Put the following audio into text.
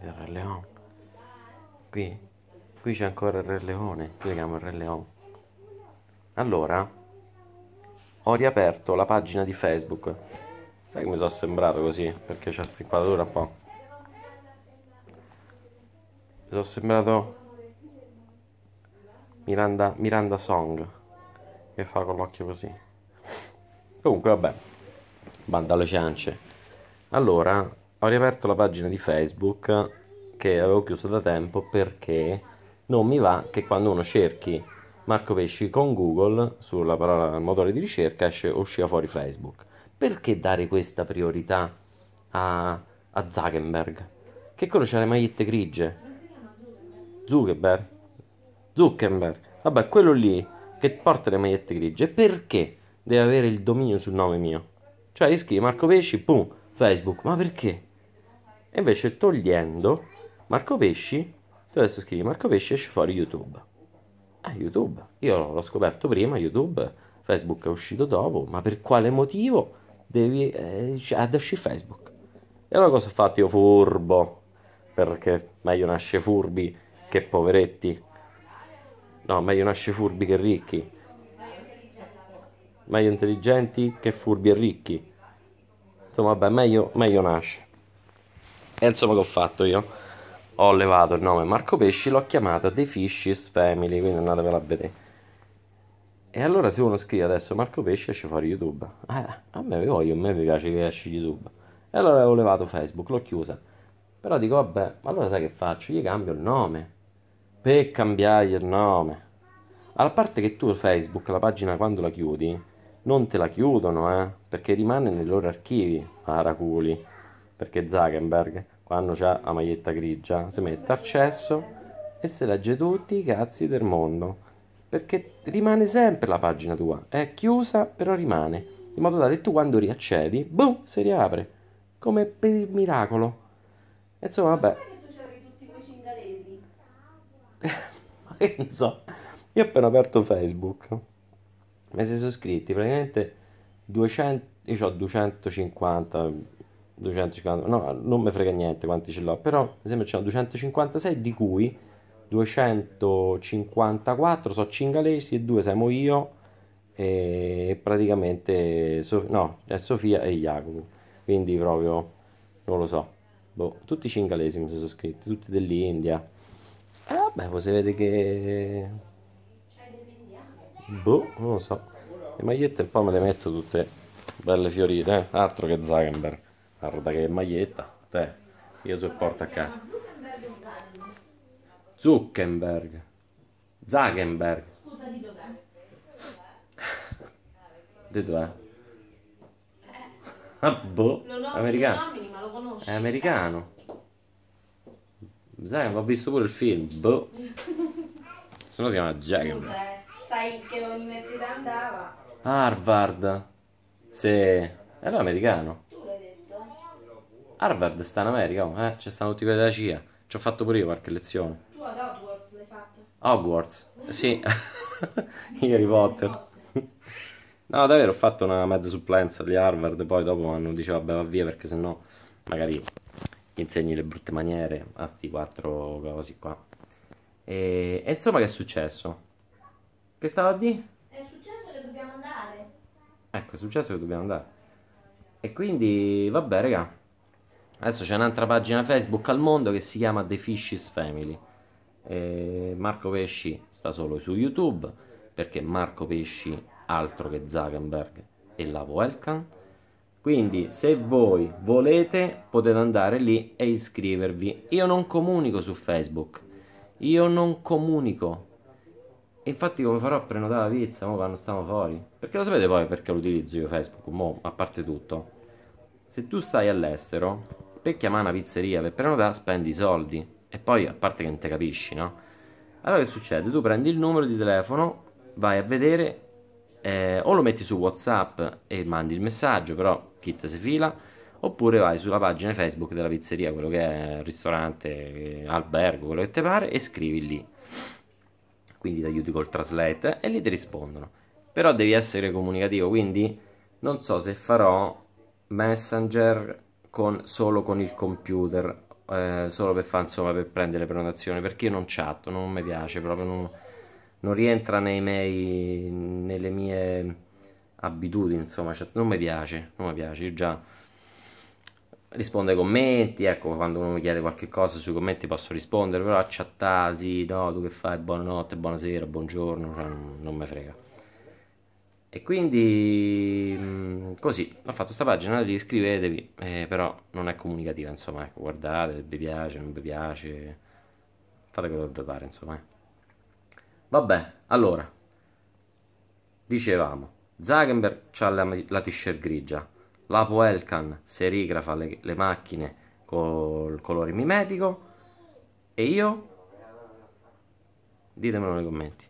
del Re Leone. Qui, qui c'è ancora il Re Leone, qui le chiamo il Re Leone. Allora, ho riaperto la pagina di Facebook. Sai come mi sono sembrato così, perché c'è sticolatura un po'. Mi sono sembrato Miranda, Miranda Song, che fa con l'occhio così. Comunque, vabbè, banda alle ciance. Allora, ho riaperto la pagina di Facebook che avevo chiuso da tempo perché non mi va che quando uno cerchi Marco Pesci con Google sulla parola motore di ricerca esce usciva fuori Facebook. Perché dare questa priorità a, a Zuckerberg? Che quello c'ha le magliette grigie? Zuckerberg? Zuckerberg. Vabbè, quello lì che porta le magliette grigie, perché deve avere il dominio sul nome mio? Cioè, scrivi Marco Pesci, pum, Facebook, ma perché? E invece togliendo Marco Pesci, tu adesso scrivi Marco Pesci esce fuori YouTube. Ah, YouTube. Io l'ho scoperto prima, YouTube, Facebook è uscito dopo, ma per quale motivo devi... Eh, ah, ad uscire Facebook? E allora cosa ho fatto io furbo? Perché meglio nasce furbi che poveretti. No, meglio nasce furbi che ricchi. Meglio intelligenti che furbi e ricchi. Insomma, vabbè, meglio, meglio nasce. E insomma che ho fatto io? Ho levato il nome Marco Pesci, l'ho chiamata The Fishes Family, quindi andatevela a vedere. E allora se uno scrive adesso Marco Pesci esce fuori YouTube. Eh, a me voglio, a me piace che esci YouTube. E allora ho levato Facebook, l'ho chiusa. Però dico, vabbè, ma allora sai che faccio? Gli cambio il nome. Per cambiare il nome. A parte che tu Facebook, la pagina quando la chiudi, non te la chiudono, eh, perché rimane nei loro archivi, paraculi perché Zuckerberg quando ha la maglietta grigia, si mette al cesso e se legge tutti i cazzi del mondo, perché rimane sempre la pagina tua, è chiusa però rimane, in modo tale che tu quando riaccedi, boom, si riapre, come per il miracolo. insomma, vabbè. Ma che eh, non so, io ho appena aperto Facebook, mi si sono iscritti praticamente 200, io ho 250 250, no, non mi frega niente quanti ce l'ho, però mi sembra ce l'ho 256 di cui 254 sono cingalesi e due siamo io e praticamente so, no, è Sofia e Jacopo, quindi proprio non lo so. Boh, tutti cingalesi mi sono scritti, tutti dell'India. Eh, vabbè, voi sapete che boh, non lo so. Le magliette un po' me le metto tutte belle fiorite, eh? altro che Zuckerberg. Guarda che maglietta, te, io so porto a casa. Zuckerberg, Zuckerberg. Scusa Di dov'è? Di dov'è? Ah, boh, americano. È americano. Sai, ho visto pure il film. Boh. Se no si chiama Jagan. Eh, sai che università andava? Harvard. Sì. Era americano. Harvard sta in America, oh, eh? ci stanno tutti quelli della CIA. Ci ho fatto pure io qualche lezione. Tu ad Hogwarts l'hai fatto? Hogwarts, mm. sì. Harry Potter. No, davvero, ho fatto una mezza supplenza di Harvard, poi dopo hanno detto vabbè va via perché sennò magari gli insegni le brutte maniere a sti quattro cosi qua. E, e, insomma che è successo? Che stava di? È successo che dobbiamo andare. Ecco, è successo che dobbiamo andare. E quindi, vabbè raga, Adesso c'è un'altra pagina Facebook al mondo che si chiama The Fishes Family. E Marco Pesci sta solo su YouTube perché Marco Pesci altro che Zuckerberg e la welcome. Quindi se voi volete potete andare lì e iscrivervi. Io non comunico su Facebook. Io non comunico. Infatti come farò a prenotare la pizza mo quando stiamo fuori? Perché lo sapete poi perché lo utilizzo io Facebook, mo a parte tutto. Se tu stai all'estero per chiamare una pizzeria, per prenotare spendi i soldi. E poi, a parte che non te capisci, no? Allora che succede? Tu prendi il numero di telefono, vai a vedere, eh, o lo metti su Whatsapp e mandi il messaggio, però chi te si fila, oppure vai sulla pagina Facebook della pizzeria, quello che è ristorante, albergo, quello che ti pare, e scrivi lì. Quindi ti aiuti col translate e lì ti rispondono. Però devi essere comunicativo, quindi non so se farò Messenger con, solo con il computer, eh, solo per, far, insomma, per prendere prenotazioni, perché io non chatto, non mi piace, proprio non, non rientra nei miei, nelle mie abitudini, insomma, chat, cioè, non mi piace, non mi piace, io già rispondo ai commenti, ecco, quando uno mi chiede qualche cosa sui commenti posso rispondere, però a chattare, sì, no, tu che fai, buonanotte, buonasera, buongiorno, cioè, non, non mi frega e quindi mm, così ho fatto questa pagina lì iscrivetevi eh, però non è comunicativa insomma ecco guardate vi piace non vi piace fate quello che vi pare insomma eh. vabbè allora dicevamo Zagenberg ha la, la t-shirt grigia la Elkan serigrafa le, le macchine col colore mimetico e io ditemelo nei commenti